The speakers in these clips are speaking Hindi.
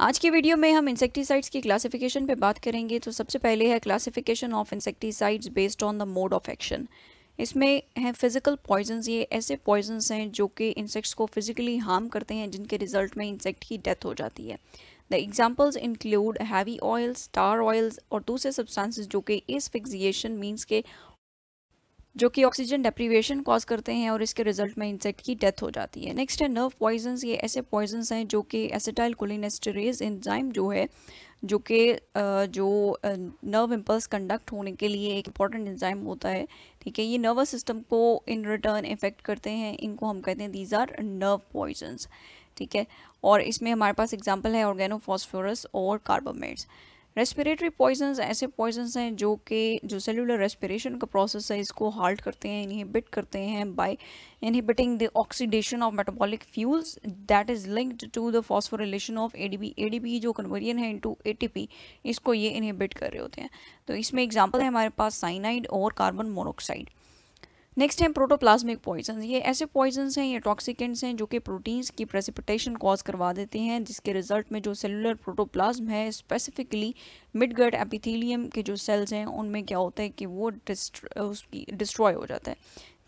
आज की वीडियो में हम इंसेक्टिसाइड्स की क्लासिफिकेशन पे बात करेंगे तो सबसे पहले है classification of insecticides based on the mode of action इसमें हैं फिजिकल पॉइजन ये ऐसे पॉइजन हैं जो कि इंसेक्ट्स को फिजिकली हार्म करते हैं जिनके रिजल्ट में इंसेक्ट की डेथ हो जाती है the examples include heavy oils star oils और दूसरे सब्सटेंसेस जो कि इस फिक्सिएशन मीन्स के जो कि ऑक्सीजन डेप्रीवेशन कॉज करते हैं और इसके रिजल्ट में इंसेक्ट की डेथ हो जाती है नेक्स्ट है नर्व पॉइजन्स ये ऐसे पॉइजन्स हैं जो कि एसिटाइल कोलिनेस्टरेज एंजाइम जो है जो कि जो नर्व इम्पल्स कंडक्ट होने के लिए एक इंपॉर्टेंट एंजाइम होता है ठीक है ये नर्वस सिस्टम को इन रिटर्न इफेक्ट करते हैं इनको हम कहते हैं दीज आर नर्व पॉइजन्स ठीक है और इसमें हमारे पास एग्जाम्पल है ऑर्गेनोफॉस्फोरस और कार्बोमेट्स रेस्पिरेटरी पॉइजन ऐसे पॉइजन हैं जो कि जो सेलुलर रेस्पिरेशन का प्रोसेस है इसको हाल्ट करते हैं इनहिबिट करते हैं by inhibiting the oxidation of metabolic fuels that is linked to the phosphorylation of ADP ADP जो कन्वर्जन है इनटू एटीपी इसको ये इनहिबिट कर रहे होते हैं तो इसमें एग्जाम्पल है हमारे पास साइनाइड और कार्बन मोनोक्साइड नेक्स्ट है प्रोटोप्लाज्मिक पॉइजन ये ऐसे पॉइजन्स हैं ये टॉक्सिकेंट्स हैं जो कि प्रोटीन्स की प्रेसिपिटेशन कॉज करवा देते हैं जिसके रिजल्ट में जो सेलुलर प्रोटोप्लाज्म है स्पेसिफिकली मिड गर्ड एपिथीलियम के जो सेल्स हैं उनमें क्या होता है कि वो डिस्ट्रॉय हो जाता है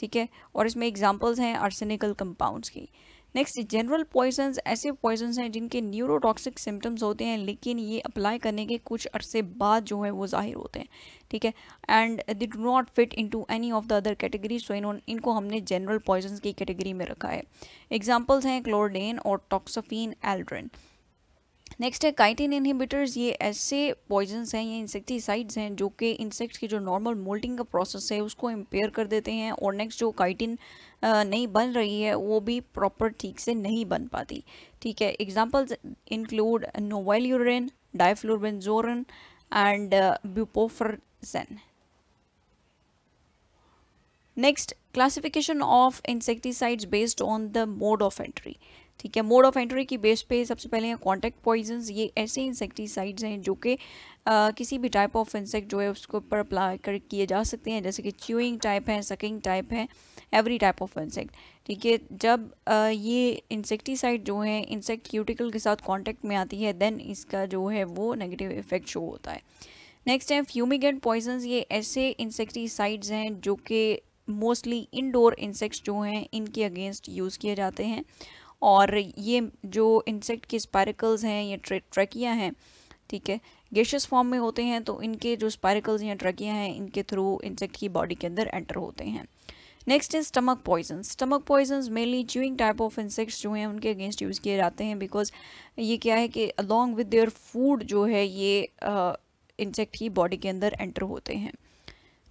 ठीक है और इसमें एग्जाम्पल्स हैं आर्सेनिकल कंपाउंड्स की नेक्स्ट जनरल पॉइजन ऐसे पॉइजन हैं जिनके न्यूरोटॉक्सिक सिम्टम्स होते हैं लेकिन ये अप्लाई करने के कुछ अरसे बाद जो है वो जाहिर होते हैं ठीक है and they do not fit into any of the other category so इन्होंने इनको हमने जनरल पॉइजन की कैटेगरी में रखा है एग्जाम्पल्स हैं क्लोरडेन और टॉक्सोफिन एल्ड्रेन नेक्स्ट है काइटिन इनहिबिटर्स ये ऐसे पॉइजन्स हैं ये इंसेक्टिसाइड्स हैं जो कि इंसेक्ट्स की जो नॉर्मल मोल्टिंग का प्रोसेस है उसको इम्पेयर कर देते हैं और नेक्स्ट जो काइटिन नहीं बन रही है वो भी प्रॉपर ठीक से नहीं बन पाती ठीक है examples include novaluron diflubenzuron and buprofezin next classification of insecticides based on the mode of entry ठीक है मोड ऑफ एंट्री की बेस पे सबसे पहले हैं कॉन्टैक्ट पॉइजन ये ऐसे इंसेक्टिसाइड्स हैं जो कि किसी भी टाइप ऑफ इंसेक्ट जो है उसके ऊपर अप्लाई कर किए जा सकते हैं जैसे कि च्यूइंग टाइप है सकिंग टाइप है एवरी टाइप ऑफ इंसेक्ट ठीक है जब आ, ये इंसेक्टिसाइड जो है इंसेक्ट क्यूटिकल के साथ कॉन्टैक्ट में आती है देन इसका जो है वो नेगेटिव इफेक्ट शो होता है नेक्स्ट है फ्यूमिगेंट पॉइजन ये ऐसे इंसेक्टिसाइड्स हैं जो कि मोस्टली इनडोर इंसेक्ट्स जो हैं इनके अगेंस्ट यूज़ किए जाते हैं और ये जो इंसेक्ट के स्पारिकल्स हैं या ट्रे ट्रकियाँ हैं ठीक है गैशियस फॉर्म में होते हैं तो इनके जो स्पारिकल्स या ट्रकियाँ हैं इनके थ्रू इंसेक्ट की बॉडी के अंदर एंटर होते हैं next is stomach poison stomach poison mainly chewing type of insects जो हैं उनके अगेंस्ट यूज़ किए जाते हैं बिकॉज ये क्या है कि अलॉन्ग विद देयर फूड जो है ये इंसेक्ट uh, की बॉडी के अंदर एंटर होते हैं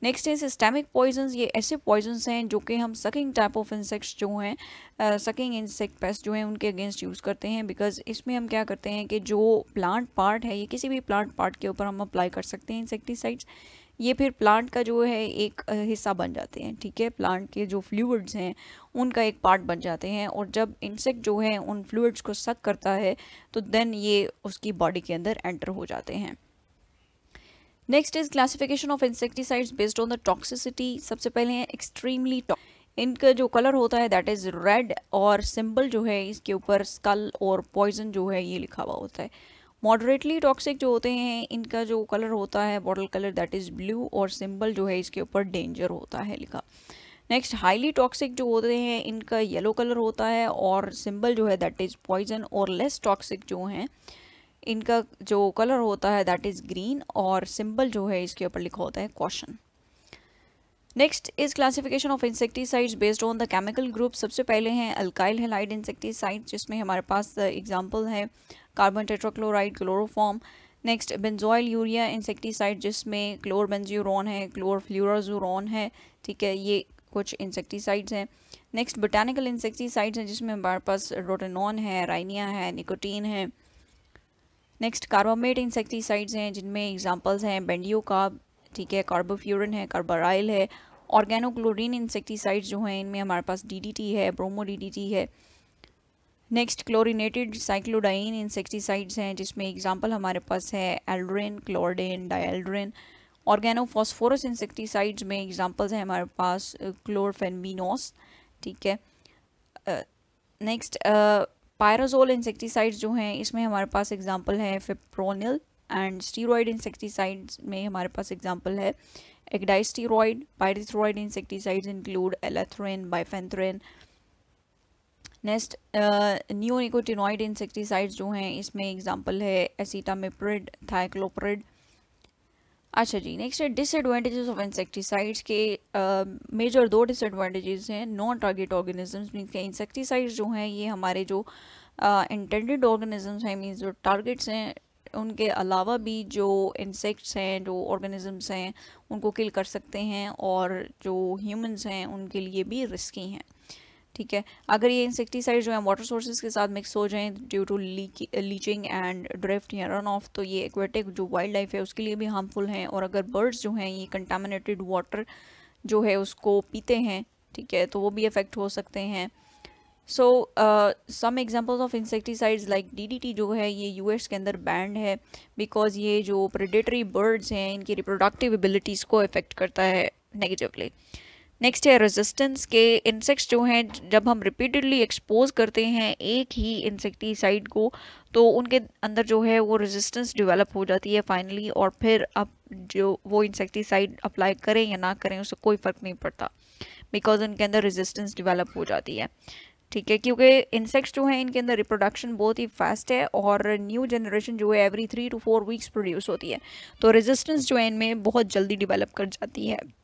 नेक्स्ट है सिस्टेमिक पॉइजन्स ये ऐसे पॉइजन्स हैं जो कि हम सकिंग टाइप ऑफ इंसेक्ट्स जो हैं सकिंग इंसेक्ट पेस्ट जो हैं उनके अगेंस्ट यूज़ करते हैं बिकॉज इसमें हम क्या करते हैं कि जो प्लांट पार्ट है ये किसी भी प्लांट पार्ट के ऊपर हम अप्लाई कर सकते हैं इंसेक्टिसाइड्स ये फिर प्लांट का जो है एक uh, हिस्सा बन जाते हैं ठीक है प्लांट के जो फ्लूड्स हैं उनका एक पार्ट बन जाते हैं और जब इंसेक्ट जो है उन फ्लूड्स को सक करता है तो देन ये उसकी बॉडी के अंदर एंटर हो जाते हैं next is classification of insecticides based on the toxicity सबसे पहले है एक्सट्रीमली इनका जो कलर होता है दैट इज़ रेड और सिंबल जो है इसके ऊपर स्कल और पॉइजन जो है ये लिखा हुआ होता है मॉडरेटली टॉक्सिक जो होते हैं इनका जो कलर होता है bottle colour that is blue और सिंबल जो है इसके ऊपर डेंजर होता है लिखा नेक्स्ट हाईली टॉक्सिक जो होते हैं इनका येलो कलर होता है और सिंबल जो है दैट इज़ पॉइजन और लेस टॉक्सिक जो हैं इनका जो कलर होता है दैट इज़ ग्रीन और सिंबल जो है इसके ऊपर लिखा होता है question next is classification of insecticides based on the chemical group सबसे पहले हैं अल्काइल हेलाइड इंसेक्टिसाइड जिसमें हमारे पास एग्जांपल uh, है carbon tetrachloride chloroform next benzoyl urea insecticide जिसमें बेंजोरॉन है क्लोर क्लोरफ्लोराजूरोन है ठीक है ये कुछ इंसेक्टिसाइड्स हैं नेक्स्ट बोटानिकल इंसेक्टिसाइड्स हैं जिसमें हमारे पास रोटेनॉन है राइनिया है निकोटीन है नेक्स्ट कार्बामेट इंसेक्टिसाइड्स हैं जिनमें एग्जांपल्स हैं बेंडियो का ठीक है कार्बोफ्यूरिन है कार्बराइल है ऑर्गेनोक्लोरिन इंसेक्टिसाइड जो हैं इनमें हमारे पास डी है ब्रोमो डी है नेक्स्ट क्लोरिनेटेड साइक्लोडाइन इंसेक्टिसाइड्स हैं जिसमें एग्जाम्पल हमारे पास है aldrin chlordane dieldrin organophosphorus insecticides में एग्जाम्पल्स हैं हमारे पास क्लोरफेनमिनोस ठीक है next uh, uh pyrazole insecticides जो हैं इसमें हमारे पास एग्जांपल है फिप्रोनिल एंड स्टीरोड इंसेक्टिसाइड्स में हमारे पास एग्जांपल है ecdysteroid pyrethroid insecticides include allethrin bifenthrin next new insecticides जो हैं इसमें एग्ज़ाम्पल है एसीटामिप्रिड थाइक्लोप्रिड अच्छा जी नेक्स्ट है डिसएडवांटेजेस ऑफ इंसेक्टिसाइड्स के मेजर दो डिसएडवांटेजेस हैं नॉन टारगेट ऑर्गेनिजम्स मीन के इंसेक्टिसाइड्स जो हैं ये हमारे जो इंटेंडेड ऑर्गेनिजम्स हैं मीन्स जो टारगेट्स हैं उनके अलावा भी जो इंसेक्ट्स हैं जो ऑर्गेनिजम्स हैं उनको किल कर सकते हैं और जो ह्यूमंस हैं उनके लिए भी रिस्की हैं ठीक है अगर ये इंसेक्टीसाइड जो है वाटर सोर्सेज के साथ मिक्स हो जाए due to leaching and drift या रन ऑफ तो ये एक्वेटिक जो वाइल्ड लाइफ है उसके लिए भी हार्मफुल हैं और अगर बर्ड्स जो हैं ये कंटामिनेटेड वाटर जो है उसको पीते हैं ठीक है तो वो भी अफेक्ट हो सकते हैं so some examples of insecticides like DDT जो है ये यूएस के अंदर बैंड है बिकॉज ये जो प्रेडेटरी बर्ड्स हैं इनकी रिप्रोडक्टिव एबिलिटीज़ को इफ़ेक्ट करता है नेगेटिवली नेक्स्ट है रेजिस्टेंस के इंसेक्ट्स जो हैं जब हम रिपीटेडली एक्सपोज करते हैं एक ही इंसेक्टिसाइड को तो उनके अंदर जो है वो रेजिस्टेंस डेवलप हो जाती है फाइनली और फिर आप जो वो इंसेक्टिसाइड अप्लाई करें या ना करें उससे कोई फ़र्क नहीं पड़ता बिकॉज उनके अंदर रेजिस्टेंस डिवेलप हो जाती है ठीक है क्योंकि इंसेक्ट्स जो हैं इनके अंदर रिप्रोडक्शन बहुत ही फास्ट है और न्यू जनरेशन जो है every three to four weeks produce होती है तो रेजिस्टेंस जो है इनमें बहुत जल्दी डिवेलप कर जाती है